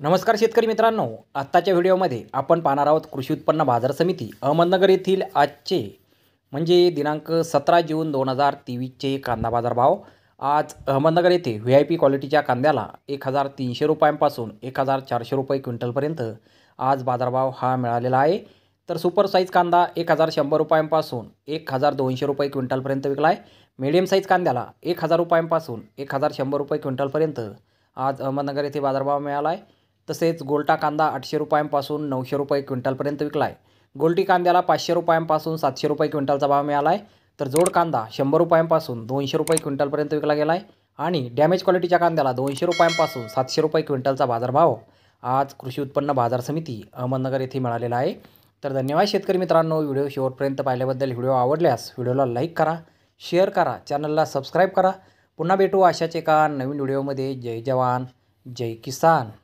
नमस्कार शेतकरी मित्रांनो आत्ताच्या व्हिडिओमध्ये आपण पाहणार आहोत कृषी उत्पन्न बाजार समिती अहमदनगर येथील आजचे म्हणजे दिनांक सतरा जून दोन हजार तेवीसचे कांदा बाजार भाव आज अहमदनगर येथे व्ही आय पी क्वालिटीच्या कांद्याला एक हजार तीनशे रुपयांपासून एक हजार चारशे रुपये क्विंटलपर्यंत आज बाजारभाव हा मिळालेला आहे तर सुपर साईज कांदा एक हजार शंभर रुपयांपासून एक हजार दोनशे रुपये क्विंटलपर्यंत विकला आहे मीडियम साईज कांद्याला एक हजार रुपयांपासून एक हजार शंभर रुपये क्विंटलपर्यंत आज अहमदनगर येथे बाजारभाव मिळाला आहे तसेच गोलटा कांदा आठशे रुपयांपासून नऊशे रुपये क्विंटलपर्यंत विकला आहे गोल्टी कांद्याला पाचशे रुपयांपासून सातशे रुपये क्विंटलचा भाव मिळाला आहे तर जोड कांदा शंभर रुपयांपासून दोनशे रुपये क्विंटलपर्यंत विकला गेला आहे आणि डॅमेज क्वालिटीच्या कांद्याला दोनशे रुपयांपासून सातशे रुपये क्विंटलचा बाजारभाव आज कृषी उत्पन्न बाजार समिती अहमदनगर येथे मिळालेला आहे तर धन्यवाद शेतकरी मित्रांनो व्हिडिओ शेवटपर्यंत पाहिल्याबद्दल व्हिडिओ आवडल्यास व्हिडिओला लाईक करा शेअर करा चॅनलला सबस्क्राईब करा पुन्हा भेटू अशाच एका नवीन व्हिडिओमध्ये जय जवान जय किसान